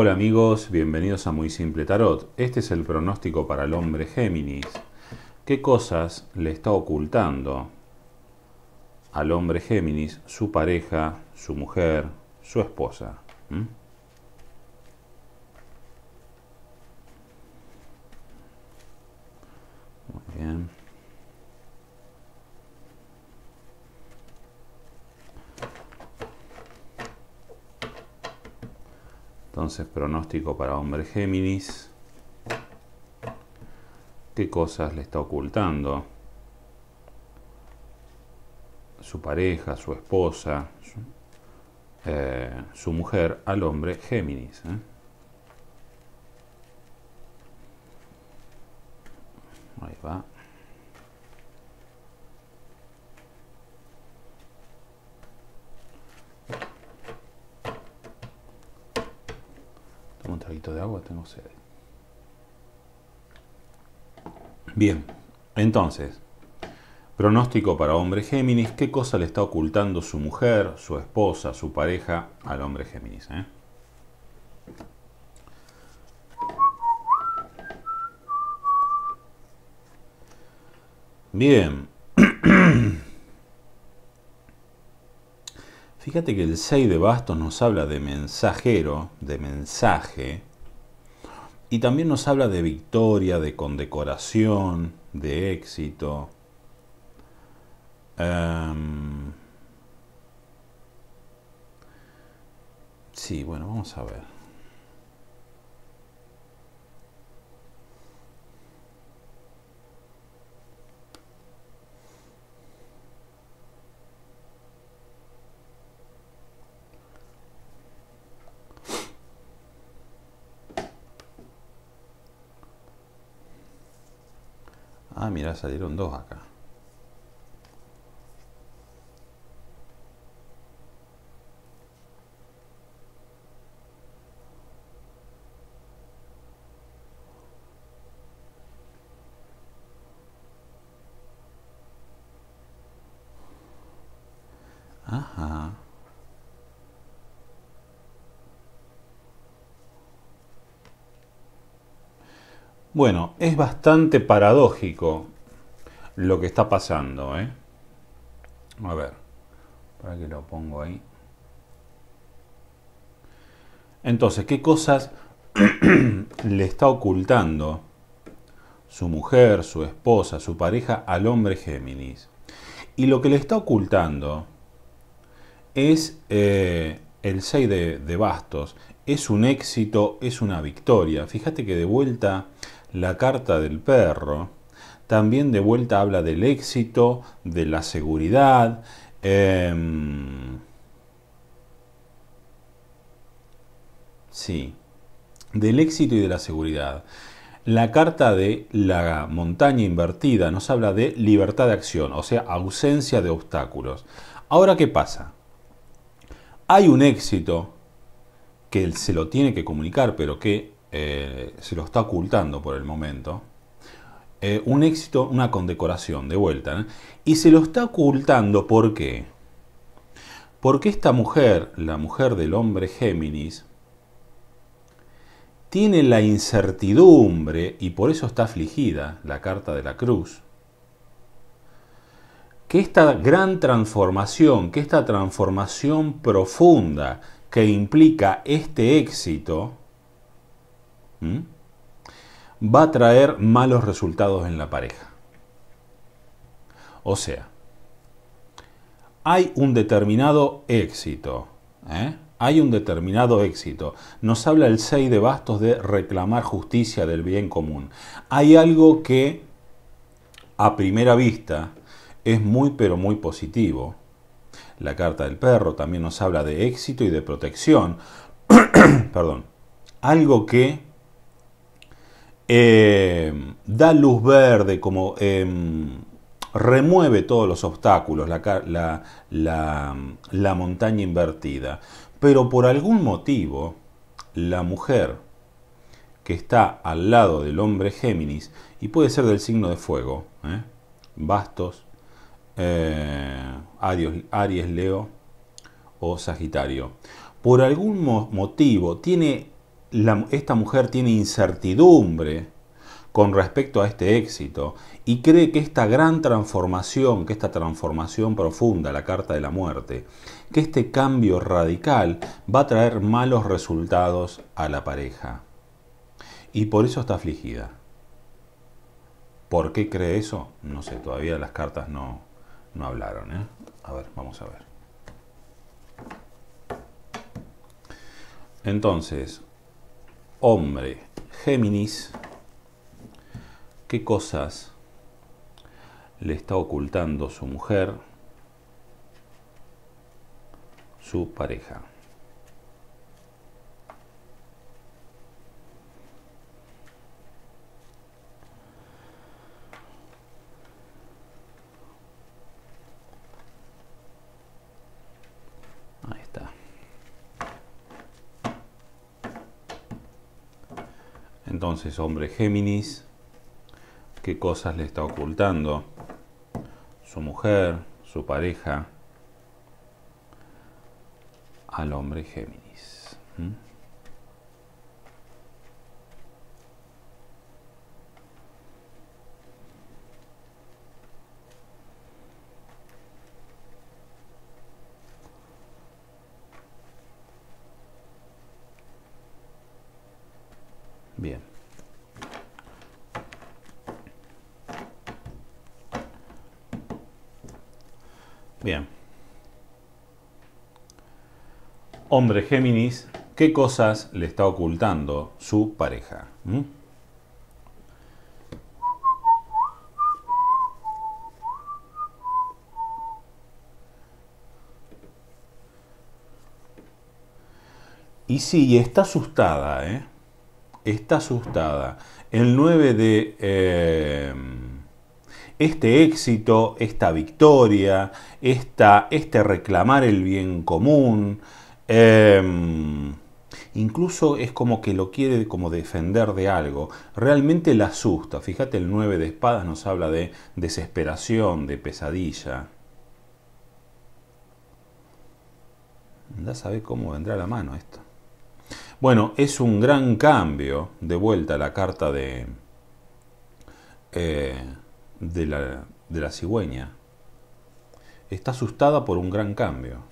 Hola amigos, bienvenidos a Muy Simple Tarot. Este es el pronóstico para el hombre Géminis. ¿Qué cosas le está ocultando al hombre Géminis su pareja, su mujer, su esposa? ¿Mm? Muy bien. Entonces, pronóstico para hombre Géminis. ¿Qué cosas le está ocultando? Su pareja, su esposa, su, eh, mujer al hombre Géminis. ¿eh? Ahí va. de agua, tengo sed. Bien, entonces, pronóstico para hombre Géminis, ¿qué cosa le está ocultando su mujer, su esposa, su pareja al hombre Géminis? Eh? Bien. Fíjate que el 6 de bastos nos habla de mensajero, de mensaje, y también nos habla de victoria, de condecoración, de éxito. Em, sí, bueno, vamos a ver. Ah, mira, salieron dos acá. Bueno, es bastante paradójico lo que está pasando. ¿eh? A ver, para que lo pongo ahí. Entonces, ¿qué cosas le está ocultando su mujer, su esposa, su pareja al hombre Géminis? Y lo que le está ocultando es eh, el 6 de, de bastos. Es un éxito, es una victoria. Fíjate que de vuelta la carta del perro también de vuelta habla del éxito, de la seguridad. Em, sí, del éxito y de la seguridad. La carta de la montaña invertida nos habla de libertad de acción, o sea, ausencia de obstáculos. Ahora, ¿qué pasa? Hay un éxito que se lo tiene que comunicar, pero que eh, se lo está ocultando por el momento. Eh, un éxito, una condecoración, de vuelta. Y se lo está ocultando, ¿por qué? Porque esta mujer, la mujer del hombre Géminis, tiene la incertidumbre, y por eso está afligida la carta de la cruz, que esta gran transformación, que esta transformación profunda que implica este éxito, ¿Mm? va a traer malos resultados en la pareja. O sea, hay un determinado éxito. ¿eh? Hay un determinado éxito. Nos habla el 6 de bastos de reclamar justicia del bien común. Hay algo que a primera vista es muy pero muy positivo. La carta del perro también nos habla de éxito y de protección. Perdón. Algo que eh, da luz verde, como em, remueve todos los obstáculos, la, la, montaña invertida. Pero por algún motivo, la mujer que está al lado del hombre Géminis, y puede ser del signo de fuego, ¿eh? Bastos, eh, Aries, Leo o Sagitario. Por algún motivo tiene esta mujer tiene incertidumbre con respecto a este éxito y cree que esta gran transformación, que esta transformación profunda, la carta de la muerte, que este cambio radical va a traer malos resultados a la pareja. Y por eso está afligida. ¿Por qué cree eso? No sé, todavía las cartas no, no hablaron. ¿eh? A ver, vamos a ver. Entonces, hombre, Géminis, qué cosas le está ocultando su mujer, su pareja. ese hombre Géminis, qué cosas le está ocultando su mujer, su pareja, al hombre Géminis. Bien. Hombre Géminis, ¿qué cosas le está ocultando su pareja? ¿Mm? Y sí, está asustada, ¿eh? Está asustada. El 9 de eh, este éxito, esta victoria, esta, este reclamar el bien común, Em, incluso es como que lo quiere como defender de algo. Realmente la asusta. Fíjate, el 9 de espadas nos habla de desesperación, de pesadilla. Ya sabe cómo vendrá la mano esto. Bueno, es un gran cambio, de vuelta a la carta de, eh, de, la, de la cigüeña. Está asustada por un gran cambio.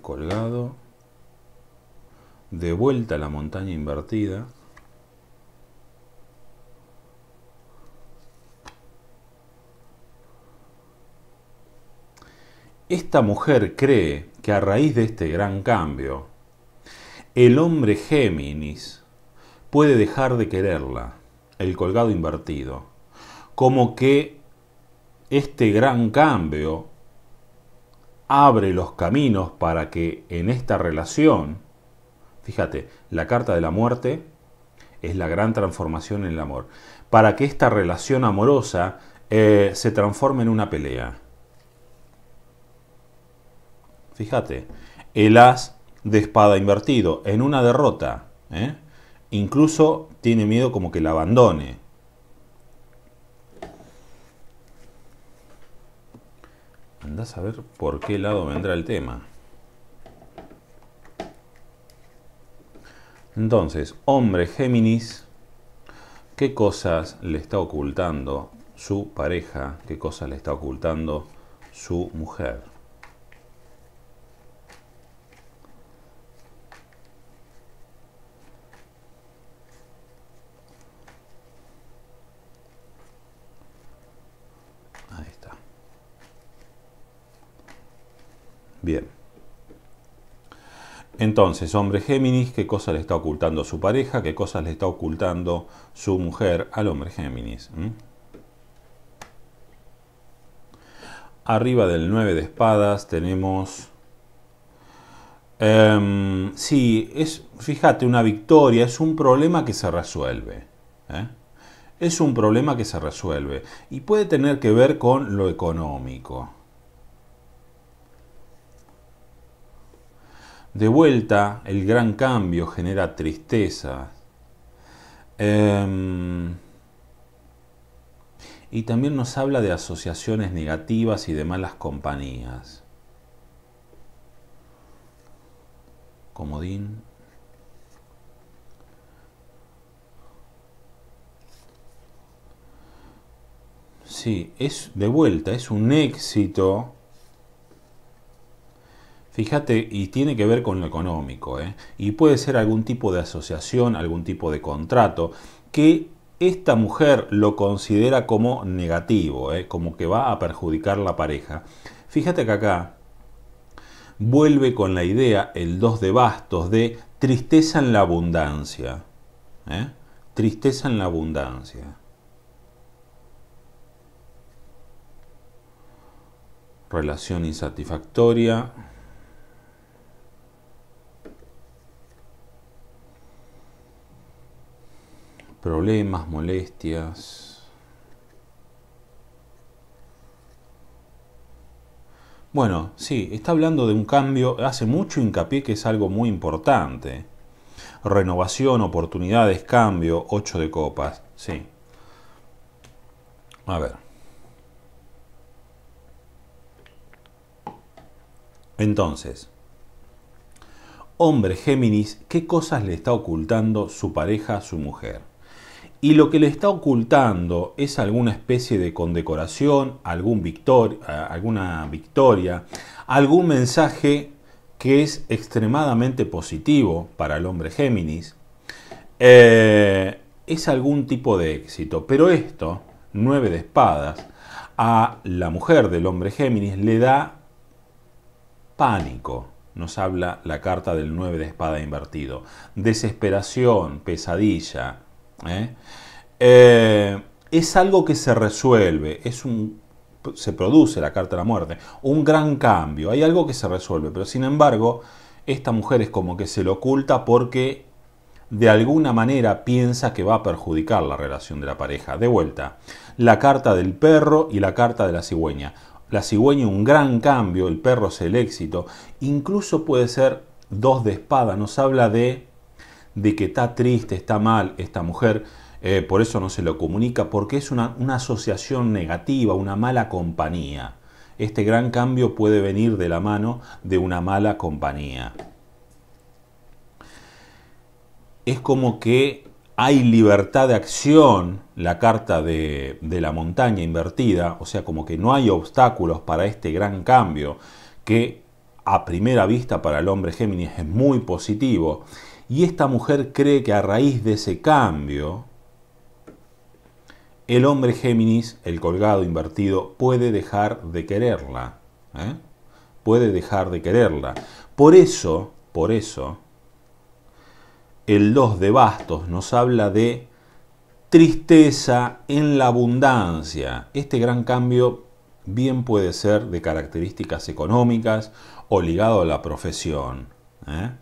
colgado, de vuelta a la montaña invertida, Esta mujer cree que a raíz de este gran cambio, el hombre Géminis puede dejar de quererla, el colgado invertido, como que este gran cambio abre los caminos para que en esta relación, fíjate, la carta de la muerte es la gran transformación en el amor, para que esta relación amorosa eh, se transforme en una pelea. Fíjate, el as de espada invertido en una derrota, ¿eh? incluso tiene miedo como que la abandone. Andás a saber por qué lado vendrá el tema. Entonces, hombre Géminis, ¿qué cosas le está ocultando su pareja? ¿Qué cosas le está ocultando su mujer? Bien. Entonces, hombre Géminis, ¿qué cosa le está ocultando su pareja? ¿Qué cosa le está ocultando su mujer al hombre Géminis? ¿Mm? Arriba del 9 de espadas tenemos... Em, sí, es, fíjate, una victoria es un problema que se resuelve. ¿eh? Es un problema que se resuelve. Y puede tener que ver con lo económico. De vuelta, el gran cambio genera tristeza. Em, y también nos habla de asociaciones negativas y de malas compañías. Comodín. Sí, es de vuelta, es un éxito Fíjate, y tiene que ver con lo económico, ¿eh? y puede ser algún tipo de asociación, algún tipo de contrato, que esta mujer lo considera como negativo, ¿eh? como que va a perjudicar la pareja. Fíjate que acá vuelve con la idea el 2 de bastos de tristeza en la abundancia. ¿eh? Tristeza en la abundancia. Relación insatisfactoria. problemas, molestias. Bueno, sí, está hablando de un cambio, hace mucho hincapié que es algo muy importante. Renovación, oportunidades, cambio, ocho de copas, sí. A ver. Entonces, hombre Géminis, ¿qué cosas le está ocultando su pareja, su mujer? y lo que le está ocultando es alguna especie de condecoración, algún alguna victoria, algún mensaje que es extremadamente positivo para el hombre Géminis, eh, es algún tipo de éxito. Pero esto, nueve de espadas, a la mujer del hombre Géminis le da pánico, nos habla la carta del nueve de espada invertido, desesperación, pesadilla, ¿eh? Eh, es algo que se resuelve, es un, se produce la carta de la muerte, un gran cambio, hay algo que se resuelve, pero sin embargo, esta mujer es como que se lo oculta porque de alguna manera piensa que va a perjudicar la relación de la pareja. De vuelta, la carta del perro y la carta de la cigüeña. La cigüeña un gran cambio, el perro es el éxito, incluso puede ser dos de espada, nos habla de de que está triste, está mal esta mujer, eh, por eso no se lo comunica, porque es una, asociación negativa, una mala compañía. Este gran cambio puede venir de la mano de una mala compañía. Es como que hay libertad de acción, la carta de, de, la montaña invertida, o sea, como que no hay obstáculos para este gran cambio que a primera vista para el hombre Géminis es muy positivo. Y esta mujer cree que a raíz de ese cambio, el hombre Géminis, el colgado invertido, puede dejar de quererla. ¿eh? Puede dejar de quererla. Por eso, por eso, el 2 de bastos nos habla de tristeza en la abundancia. Este gran cambio bien puede ser de características económicas o ligado a la profesión. ¿eh?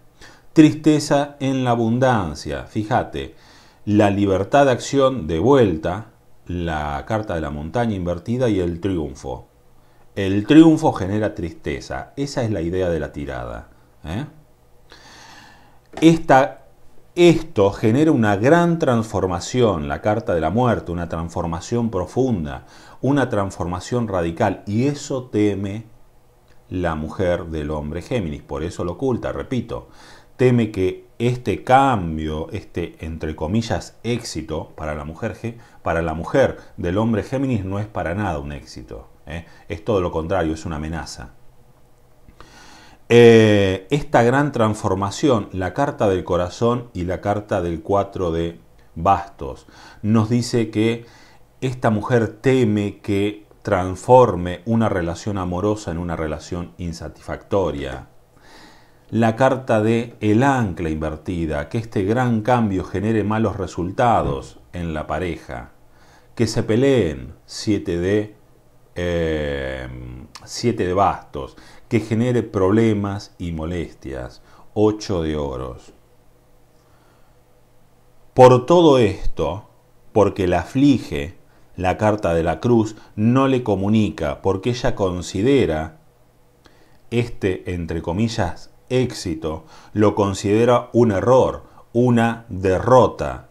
Tristeza en la abundancia, fíjate, la libertad de acción de vuelta, la carta de la montaña invertida y el triunfo. El triunfo genera tristeza, esa es la idea de la tirada. ¿eh? esto genera una gran transformación, la carta de la muerte, una transformación profunda, una transformación radical, y eso teme la mujer del hombre Géminis, por eso lo oculta, repito, teme que este cambio, este entre comillas éxito para la mujer, para la mujer del hombre Géminis no es para nada un éxito, ¿eh? es todo lo contrario, es una amenaza. Eh, esta gran transformación, la carta del corazón y la carta del 4 de bastos, nos dice que esta mujer teme que transforme una relación amorosa en una relación insatisfactoria. La carta de el ancla invertida, que este gran cambio genere malos resultados en la pareja. Que se peleen, 7 de, em, siete de bastos, que genere problemas y molestias, 8 de oros. Por todo esto, porque la aflige, la carta de la cruz no le comunica porque ella considera este, entre comillas, éxito, lo considera un error, una derrota.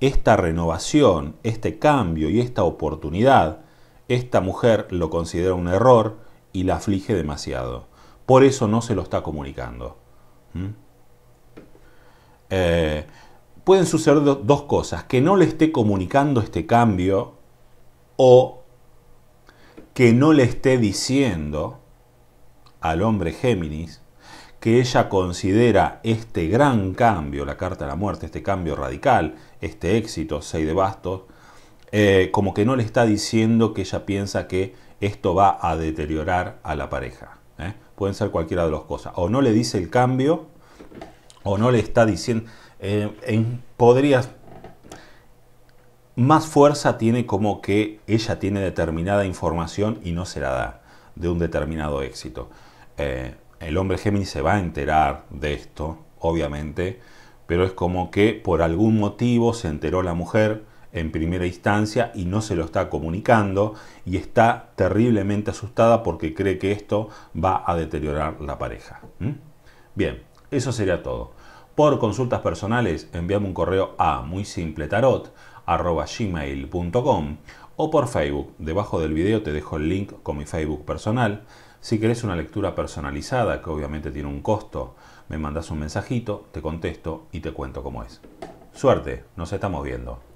Esta renovación, este cambio y esta oportunidad, esta mujer lo considera un error y la aflige demasiado. Por eso no se lo está comunicando. ¿Mm? Eh, pueden suceder dos cosas, que no le esté comunicando este cambio o que no le esté diciendo al hombre Géminis que ella considera este gran cambio, la carta de la muerte, este cambio radical, este éxito, seis de bastos, eh, como que no le está diciendo que ella piensa que esto va a deteriorar a la pareja. ¿eh? Pueden ser cualquiera de las cosas. O no le dice el cambio, o no le está diciendo... Eh, podrías más fuerza tiene como que ella tiene determinada información y no se la da de un determinado éxito. Eh, el hombre Géminis se va a enterar de esto, obviamente, pero es como que por algún motivo se enteró la mujer en primera instancia y no se lo está comunicando y está terriblemente asustada porque cree que esto va a deteriorar la pareja. Bien, eso sería todo. Por consultas personales, envíame un correo a muy simple tarot gmail.com o por Facebook. Debajo del video te dejo el link con mi Facebook personal. Si querés una lectura personalizada, que obviamente tiene un costo, me mandas un mensajito, te contesto y te cuento cómo es. Suerte, nos estamos viendo.